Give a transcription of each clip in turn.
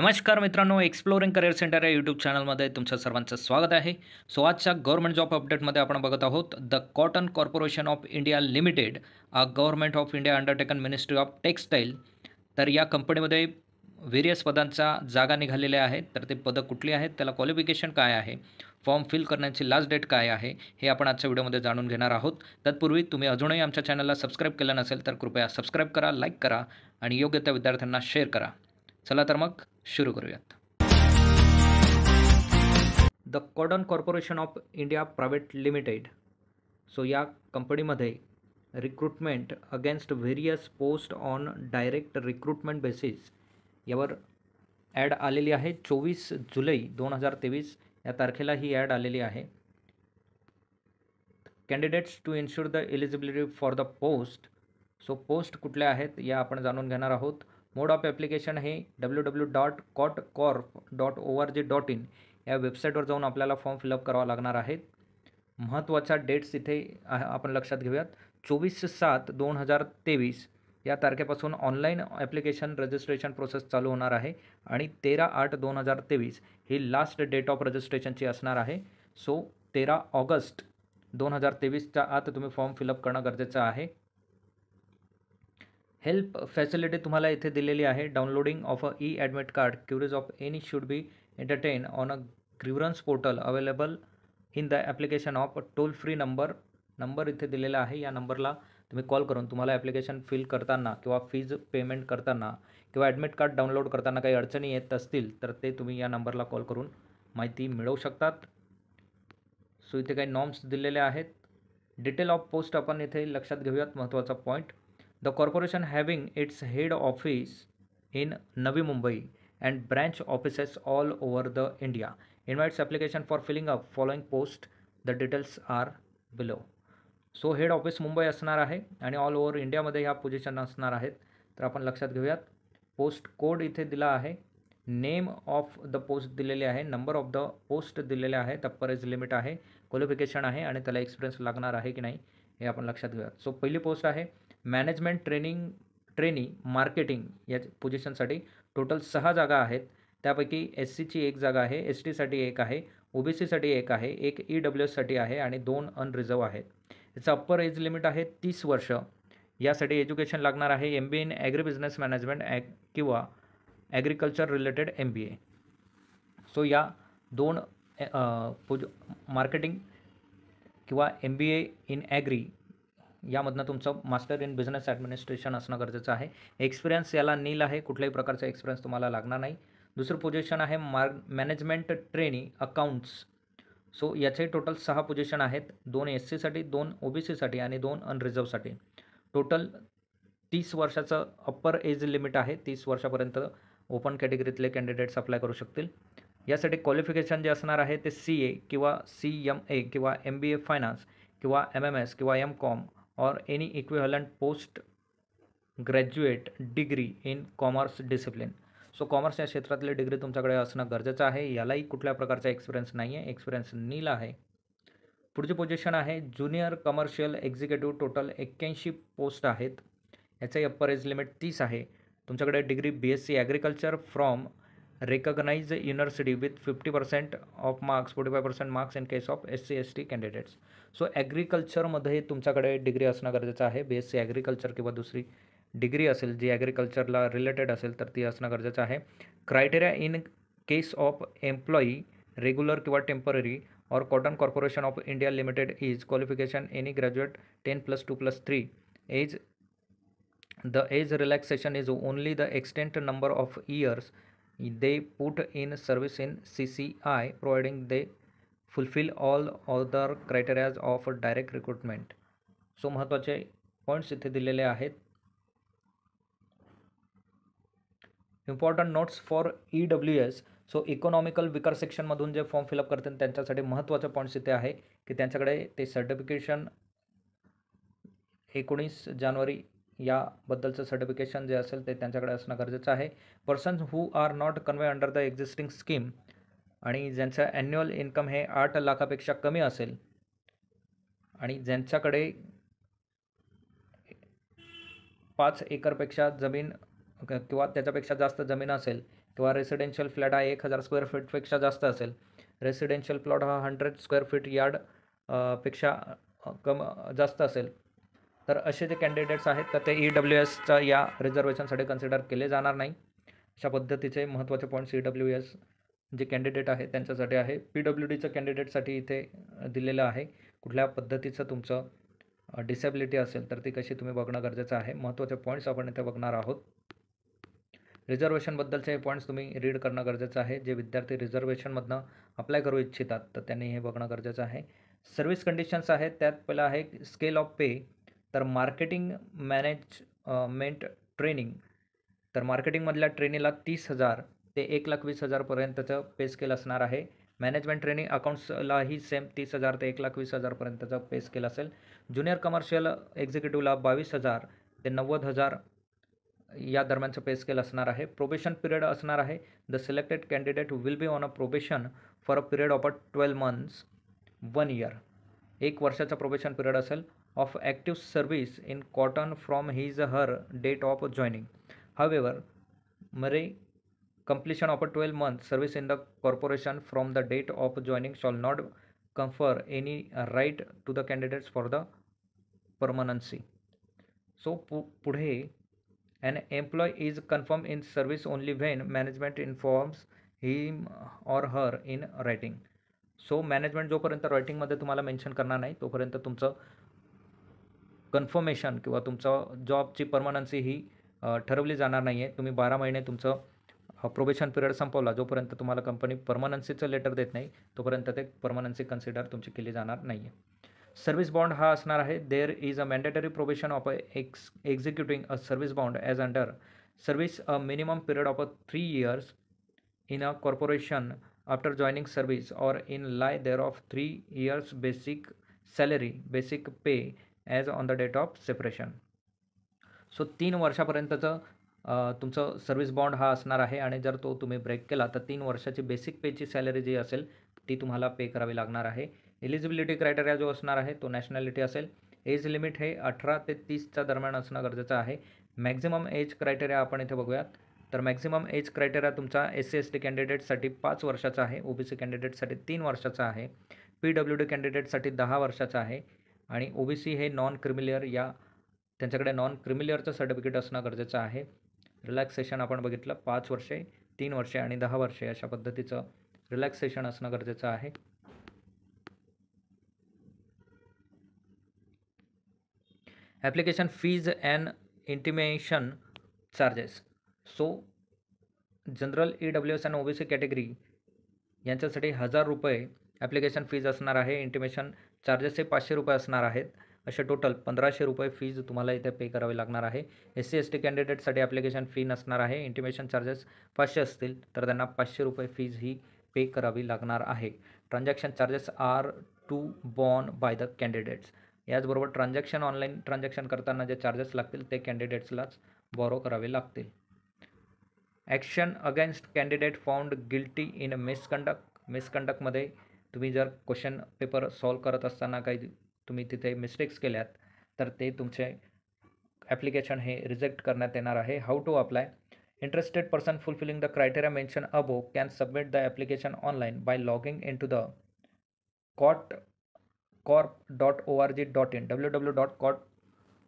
नमस्कार मित्रांनो exploring career centre या यूट्यूब चॅनलमध्ये तुमचं सर्वांचं स्वागत आहे सो आजच्या गव्हर्मेंट जॉब अपडेटमध्ये आपण बघत आहोत the cotton corporation of India limited a government of India undertaken ministry of textile तर या कंपनीमध्ये वेरियस पदांचा जागा निघालेल्या आहेत तर ते पदं कुठली आहेत त्याला क्वालिफिकेशन काय आहे फॉर्म फिल करण्याची लास्ट डेट काय आहे हे आपण आजच्या व्हिडिओमध्ये जाणून घेणार आहोत तत्पूर्वी तुम्ही अजूनही आमच्या चॅनलला सबस्क्राईब केलं नसेल तर कृपया सबस्क्राईब करा लाईक करा आणि योग्य त्या विद्यार्थ्यांना शेअर करा चला तर मग सुरू करूयात the cotton corporation of India private limited so या कंपनीमध्ये recruitment against various post on direct recruitment basis यावर ॲड आलेली आहे चोवीस जुलै दोन हजार तेवीस या तारखेला ही ॲड आलेली आहे candidates to ensure the eligibility for the post so post कुठल्या आहेत या आपण जाणून घेणार आहोत मोड ऑफ ॲप्लिकेशन हे W W dot cot Corp dot O R G dot in या वेबसाईटवर जाऊन आपल्याला फॉर्म फिलअप करावा लागणार आहेत महत्त्वाचा डेट्स इथे आपण लक्षात घेऊयात चोवीस सात दोन हजार तेवीस या तारखेपासून ऑनलाईन ॲप्लिकेशन रजिस्ट्रेशन प्रोसेस चालू होणार आहे आणि तेरा आठ दोन हजार तेवीस ही लास्ट डेट ऑफ रजिस्ट्रेशनची असणार आहे सो तेरा ऑगस्ट दोन हजार तेवीसच्या आत तुम्ही फॉर्म फिलअप करणं गरजेचं आहे हेल्प फॅसिलिटी तुम्हाला इथे दिलेली आहे downloading of a e admit card queries of any should be entertain on a grievance portal available in the application of toll free number number इथे दिलेला आहे या नंबरला तुम्ही कॉल करून तुम्हाला ॲप्लिकेशन फिल करताना किंवा फीज पेमेंट करताना किंवा ॲडमिट कार्ड डाउनलोड करताना काही अडचणी येत असतील तर ते तुम्ही या नंबरला कॉल करून माहिती मिळवू शकतात सो इथे काही नॉर्म्स दिलेले आहेत डिटेल ऑफ पोस्ट आपण इथे लक्षात घेऊयात महत्त्वाचा point the corporation having its head office in Navi Mumbai and branch offices all over the India invites application for filling up following post the details are below so head office Mumbai असणार आहे आणि all over इंडियामध्ये ह्या position असणार आहेत तर आपण लक्षात घेऊयात पोस्ट कोड इथे दिला आहे नेम ऑफ द पोस्ट दिलेले आहे नंबर ऑफ द पोस्ट दिलेले आहे तप्परेज लिमिट आहे क्वालिफिकेशन आहे आणि त्याला एक्सपिरियन्स लागणार आहे की नाही हे आपण लक्षात घेऊयात सो पहिली पोस्ट आहे मॅनेजमेंट ट्रेनिंग ट्रेनी मार्केटिंग या पोझिशनसाठी टोटल सहा जागा आहेत त्यापैकी एस सीची एक जागा आहे एस टीसाठी एक आहे सीसाठी एक आहे एक ई डब्ल्यू एससाठी आहे आणि दोन अनरिझर्व आहेत याचं अप्पर एज लिमिट आहे तीस वर्ष यासाठी एज्युकेशन लागणार आहे M B in agri business management ag किंवा agriculture related M B A so या दोन पोज मार्केटिंग किंवा M B A in agri यामधनं तुमचं मास्टर इन बिझनेस ॲडमिनिस्ट्रेशन असणं गरजेचं आहे एक्सपिरियन्स याला नील आहे कुठल्याही प्रकारचा एक्सपिरियन्स तुम्हाला लागणार नाही दुसरं पोझिशन आहे मार मॅनेजमेंट ट्रेनी अकाउंट्स सो याचे टोटल सहा पोझिशन आहेत दोन एस सीसाठी दोन ओ बी सीसाठी आणि दोन अनरिझर्वसाठी टोटल तीस वर्षाचं अप्पर एज लिमिट आहे तीस वर्षापर्यंत ओपन कॅटेगरीतले कॅन्डिडेट्स अप्लाय करू शकतील यासाठी क्वालिफिकेशन जे असणार आहे ते सी ए किंवा सी एम ए किंवा एम बी ए फायनान्स किंवा एम एम एस किंवा M com or any equivalent post graduate degree in commerce discipline so commerce या क्षेत्रातली डिग्री तुमच्याकडे असणं गरजेचं आहे यालाही कुठल्या प्रकारचा एक्सपिरियन्स नाही आहे एक्सपिरियन्स नील आहे पुढची पोझिशन आहे ज्युनियर कमर्शियल एक्झिक्युटिव्ह टोटल एक्क्याऐंशी पोस्ट आहेत याचं अप्पर एज लिमिट तीस आहे तुमच्याकडे degree B S C agriculture from recognize with fifty percent of marks forty marks percent marks in case of S C S T candidates so ॲग्रिकल्चरमध्ये तुमच्याकडे degree असणं गरजेचं आहे बी एस सी ॲग्रिकल्चर किंवा दुसरी डिग्री असेल जी ॲग्रिकल्चरला रिलेटेड असेल तर ती असणं गरजेचं आहे criteria in case of employee regular किंवा टेम्पररी और Cotton corporation of India limited is qualification any graduate ten plus two plus three age the age relaxation is only the extent number of years they put in service in C C I providing they fulfill all other criterias of direct recruitment so महत्त्वाचे points इथे दिलेले आहेत important notes for E W S so economical विकर सेक्शनमधून जे form fill up करतात त्यांच्यासाठी महत्त्वाचे points इथे आहे की त्यांच्याकडे ते सर्टिफिकेशन एकोणीस जानेवारी याबद्दलचं सर्टिफिकेशन जे असेल ते त्यांच्याकडे असणं गरजेचं आहे persons who are not convey under the existing scheme आणि ज्यांचं ॲन्युअल इन्कम हे आठ लाखापेक्षा कमी असेल आणि ज्यांच्याकडे पाच एकरपेक्षा जमीन किंवा त्याच्यापेक्षा जास्त जमीन असेल किंवा रेसिडेन्शियल फ्लॅट हा एक हजार स्क्वेअर फीटपेक्षा जास्त असेल रेसिडेन्शियल प्लॉट हा हंड्रेड स्क्वेअर फीट यार्ड पेक्षा कम जास्त असेल तर असे जे कॅन्डिडेट्स आहेत तर ते ई e डब्ल्यू एसचा या रिझर्वेशनसाठी कन्सिडर केले जाणार नाही अशा पद्धतीचे महत्त्वाचे points E e W S जे कॅन्डिडेट आहे त्यांच्यासाठी आहे पी डब्ल्यू डीचं कॅन्डिडेटसाठी इथे दिलेलं आहे कुठल्या पद्धतीचं तुमचं डिसेबिलिटी असेल तर ती कशी तुम्ही बघणं गरजेचं आहे महत्त्वाचे पॉईंट्स आपण इथे बघणार आहोत रिझर्वेशनबद्दलचे हे पॉईंट्स तुम्ही रीड करणं गरजेचं आहे जे विद्यार्थी रिझर्वेशनमधनं अप्लाय करू इच्छितात तर त्यांनी हे बघणं गरजेचं आहे सर्व्हिस कंडिशन्स आहेत त्यात पहिलं आहे स्केल ऑफ पे तर मार्केटिंग मॅनेजमेंट ट्रेनिंग तर मार्केटिंगमधल्या ट्रेनीला तीस हजार ते एक लाख वीस हजारपर्यंतचं पे स्केल असणार आहे मॅनेजमेंट ट्रेनिंग अकाउंट्सलाही सेम तीस हजार ते एक लाख वीस हजारपर्यंतचा पे स्केल असेल ज्युनियर कमर्शियल एक्झिक्युटिव्हला बावीस हजार ते नव्वद हजार या दरम्यानचं पे स्केल असणार आहे प्रोबेशन पिरियड असणार आहे the selected candidate will be on a probation for a period of a twelve months one year एक वर्षाचा प्रोबेशन पिरियड असेल of active service in cotton from his or her date of joining. However, mere completion of a 12 month service in the corporation from the date of joining shall not confer any right to the candidates for the permanency. So, पुढे an employee is confirmed in service only when management informs him or her in writing. So management जोपर्यंत रायटिंगमध्ये तुम्हाला mention करणार नाही तोपर्यंत तुमचं confirmation किंवा तुमचा जॉबची परमनन्सी ही ठरवली जाणार नाही आहे तुम्ही बारा महिने तुमचं प्रोबेशन पिरियड संपवला जोपर्यंत तुम्हाला कंपनी परमनन्सीचं लेटर देत नाही तोपर्यंत ते परमनन्सी कन्सिडर तुमची केली जाणार नाही आहे सर्व्हिस बॉन्ड हा असणार आहे there is a mandatory probation of a ex executing a service bond as under service a minimum period of a three years in a corporation after joining service or in lieu there of three years basic salary basic pay as on the date of separation so तीन वर्षापर्यंतचं तुमचं service bond हा असणार आहे आणि जर तो तुम्ही ब्रेक केला तर तीन वर्षाची बेसिक पेची सॅलरी जी असेल ती तुम्हाला पे करावी लागणार आहे एलिजिबिलिटी क्रायटेरिया जो असणार आहे तो नॅशनॅलिटी असेल एज लिमिट हे अठरा ते तीसच्या दरम्यान असणं गरजेचं आहे मॅक्झिमम एज क्रायटेरिया आपण इथे बघूयात तर मॅक्झिमम एज क्रायटेरिया तुमचा एस सी एस टी कॅन्डिडेटसाठी पाच वर्षाचा आहे ओबीसी कॅन्डिडेटसाठी तीन वर्षाचा आहे पी डब्ल्यू डी कॅन्डिडेटसाठी दहा वर्षाचा आहे आणि ओ बी सी हे नॉन क्रिमिलियर या त्यांच्याकडे नॉन क्रिमिलियरचं सर्टिफिकेट असणं गरजेचं आहे रिलॅक्सेशन आपण बघितलं पाच वर्षे तीन वर्षे आणि दहा वर्षे अशा पद्धतीचं रिलॅक्सेशन असणं गरजेचं आहे application fees and intimation charges so general E W S and OBC category यांच्यासाठी हजार रुपये ॲप्लिकेशन फीज असणार आहे इंटिमेशन चार्जेस हे पाचशे रुपये असणार आहेत असे टोटल पंधराशे रुपये फीज तुम्हाला इथे पे करावी लागणार आहे एस सी एस टी कॅन्डिडेटसाठी ॲप्लिकेशन फी नसणार आहे इंटिमेशन चार्जेस पाचशे असतील तर त्यांना पाचशे रुपये फीज ही पे करावी लागणार आहे transaction charges are to borne by the candidates याचबरोबर ट्रान्झॅक्शन ऑनलाईन ट्रान्झॅक्शन करताना जे चार्जेस लागतील ते कॅन्डिडेट्सलाच बॉरो करावे लागतील action against candidate found guilty in misconduct मिसकंडक्टमध्ये तुम्ही जर क्वेश्चन पेपर सॉल्व करत असताना काही तुम्ही तिथे मिस्टेक्स केल्यात तर ते तुमचे ॲप्लिकेशन हे रिजेक्ट करण्यात येणार आहे how to apply interested person fulfilling the criteria mention above can submit the application online by logging in to the cot Corp dot O R G dot in W W dot cot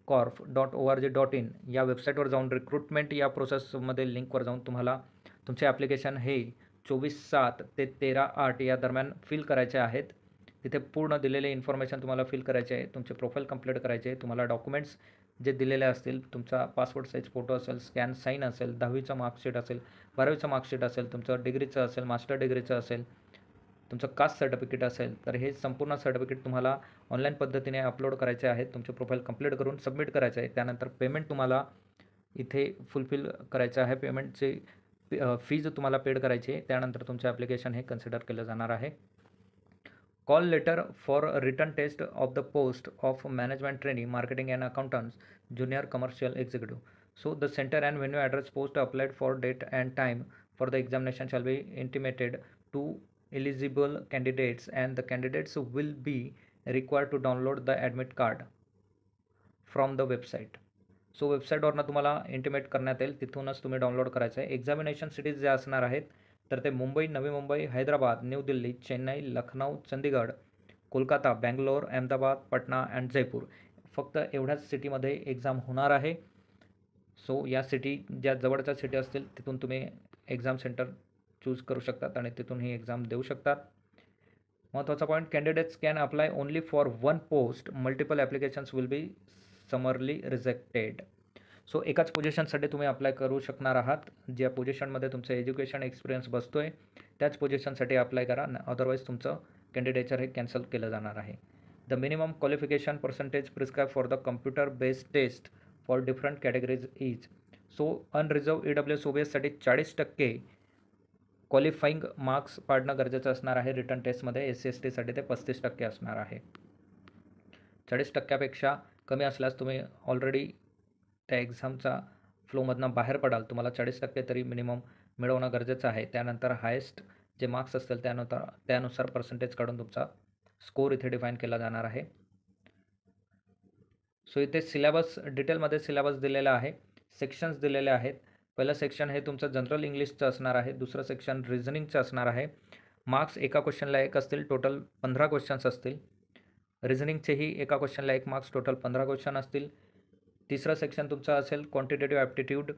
corp dot O R G dot in या वेबसाईटवर जाऊन recruitment या प्रोसेसमध्ये लिंकवर जाऊन तुम्हाला तुमचे application हे चोवीस सात ते तेरा आठ या दरम्यान फिल करायचे आहेत तिथे पूर्ण दिलेले इन्फॉर्मेशन तुम्हाला फिल करायचे आहे तुमचे प्रोफाईल कम्प्लीट करायचे आहे तुम्हाला डॉक्युमेंट्स जे दिलेले असतील तुमचा पासपोर्ट साईज फोटो असेल स्कॅन साईन असेल दहावीचं मार्कशीट असेल बारावीचं मार्कशीट असेल तुमचं डिग्रीचं असेल मास्टर डिग्रीचं असेल तुमचं कास्ट सर्टिफिकेट असेल तर हे संपूर्ण सर्टिफिकेट तुम्हाला ऑनलाईन पद्धतीने अपलोड करायचे आहे तुमचे प्रोफाईल कम्प्लीट करून सबमिट करायचं आहे त्यानंतर पेमेंट तुम्हाला इथे फुलफिल करायचं आहे पेमेंटचे फीज तुम्हाला पेड करायची आहे त्यानंतर तुमचे ॲप्लिकेशन हे कन्सिडर केलं जाणार आहे call letter for written test of the post of management training marketing and accountants junior commercial executive so the center and venue address post applied for date and time for the examination shall be intimated to eligible candidates and the candidates will be required to download the admit card from the website so वेबसाईटवरनं तुम्हाला intimate करण्यात येईल तिथूनच तुम्ही download करायचं आहे examination cities जे असणार आहेत तर ते मुंबई नवी मुंबई हैदराबाद न्यू दिल्ली चेन्नई लखनौ चंदीगड कोलकाता बँगलोर अहमदाबाद पटना अँड जयपूर फक्त एवढ्याच सिटीमध्ये एक्झाम होणार आहे सो या सिटी ज्या जवळच्या सिटी असतील तिथून तुम्ही एक्झाम सेंटर चूज करू शकतात आणि तिथून ही एक्झाम देऊ शकतात महत्त्वाचा point candidates can apply only for one post multiple applications will be summarily rejected so एकाच पोझिशनसाठी तुम्ही अप्लाय करू शकणार आहात ज्या पोझिशनमध्ये तुमचं एज्युकेशन एक्सपिरियन्स बसतो आहे त्याच पोझिशनसाठी अप्लाय करा अदरवाईज तुमचं कॅन्डिडेचर हे कॅन्सल केलं जाणार आहे the minimum qualification percentage prescribe for the computer based test for different categories is so unreserved E W S एससाठी चाळीस टक्के क्वालिफाईंग मार्क्स पाडणं गरजेचं असणार आहे रिटर्न टेस्टमध्ये एस सी एस टीसाठी ते पस्तीस टक्के असणार आहे चाळीस टक्क्यापेक्षा कमी असल्यास तुम्ही ऑलरेडी त्या एक्झामचा फ्लोमधनं बाहेर पडाल तुम्हाला चाळीस टक्के तरी मिनिमम मिळवणं गरजेचं आहे त्यानंतर हायेस्ट जे मार्क्स असतील त्यानुसार त्यानुसार पर्सेंटेज काढून तुमचा स्कोर इथे डिफाईन केला जाणार आहे सो इथे सिलेबस डिटेलमध्ये सिलेबस दिलेला आहे सेक्शन्स दिलेले आहेत पहिलं सेक्शन हे तुमचं जनरल इंग्लिशचं असणार आहे दुसरं सेक्शन रिझनिंगचं असणार आहे मार्क्स एका क्वेश्चनला एक असतील टोटल पंधरा क्वेश्चन्स असतील रिझनिंगचेही एका क्वेश्चनला एक मार्क्स टोटल पंधरा क्वेश्चन असतील तिसरं सेक्शन तुमचं असेल क्वांटिटेटिव्ह ॲप्टिट्यूड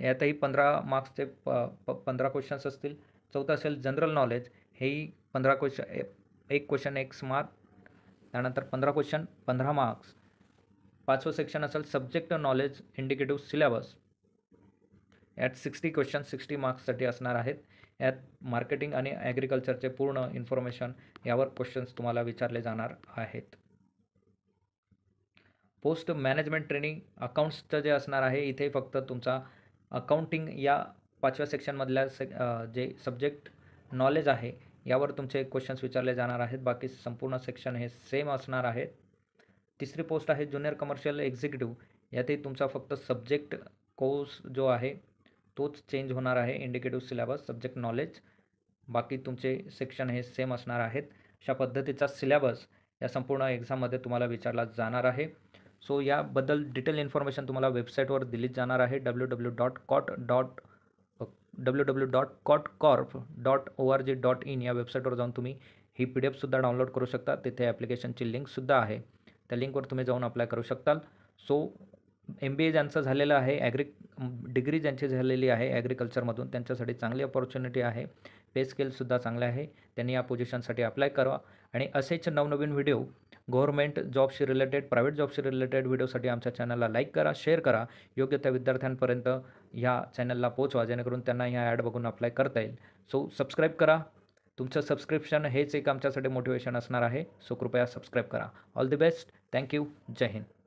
यातही पंधरा मार्क्सचे प प पंधरा क्वेश्चन्स असतील चौथं असेल जनरल नॉलेज हेही पंधरा क्वेश्चन एक क्वेश्चन एक स्मार्क त्यानंतर पंधरा क्वेश्चन पंधरा मार्क्स पाचवं सेक्शन असेल सब्जेक्ट नॉलेज इंडिकेटिव्ह सिलेबस यात सिक्स्टी क्वेश्चन सिक्स्टी मार्क्ससाठी असणार आहेत यात मार्केटिंग आणि ॲग्रिकल्चरचे पूर्ण इन्फॉर्मेशन यावर क्वेश्चन्स तुम्हाला विचारले जाणार आहेत पोस्ट मॅनेजमेंट ट्रेनिंग अकाउंट्सचं जे असणार आहे इथे फक्त तुमचा अकाउंटिंग या पाचव्या सेक्शनमधल्या से जे सब्जेक्ट नॉलेज आहे यावर तुमचे क्वेश्चन्स विचारले जाणार आहेत बाकी संपूर्ण सेक्शन हे सेम असणार आहेत तिसरी पोस्ट आहे ज्युनियर कमर्शियल एक्झिक्युटिव्ह यातही तुमचा फक्त सब्जेक्ट कोर्स जो आहे तोच चेंज होणार आहे इंडिकेटिव्ह सिलेबस सब्जेक्ट नॉलेज बाकी तुमचे सेक्शन हे सेम असणार आहेत अशा पद्धतीचा सिलेबस या संपूर्ण एक्झाममध्ये तुम्हाला विचारला जाणार आहे सो याबद्दल डिटेल इन्फॉर्मेशन तुम्हाला वेबसाईटवर दिलीच जाणार आहे W W dot cot dot W W dot cot Corp dot O R G dot in या वेबसाईटवर जाऊन तुम्ही ही पी डी एफसुद्धा डाउनलोड करू शकता तिथे ॲप्लिकेशनची लिंकसुद्धा आहे त्या लिंकवर तुम्ही जाऊन अप्लाय करू शकताल सो एम बी ए ज्यांचं झालेलं आहे ॲग्री डिग्री ज्यांची झालेली आहे ॲग्रिकल्चरमधून त्यांच्यासाठी चांगली अपॉर्च्युनिटी आहे पे स्केलसुद्धा चांगले आहे त्यांनी या पोझिशनसाठी अप्लाय करा आणि असेच नवनवीन व्हिडिओ गव्हर्नमेंट जॉबशी रिलेटेड प्रायव्हेट जॉबशी रिलेटेड व्हिडिओसाठी आमच्या चॅनलला लाईक करा शेअर करा योग्य त्या विद्यार्थ्यांपर्यंत ह्या चॅनलला पोचवा जेणेकरून त्यांना ह्या ॲड बघून अप्लाय करता येईल सो सबस्क्राईब करा तुमचं सबस्क्रिप्शन हेच एक आमच्यासाठी मोटिवेशन असणार आहे सो कृपया सबस्क्राईब करा ऑल द बेस्ट थँक्यू जय हिंद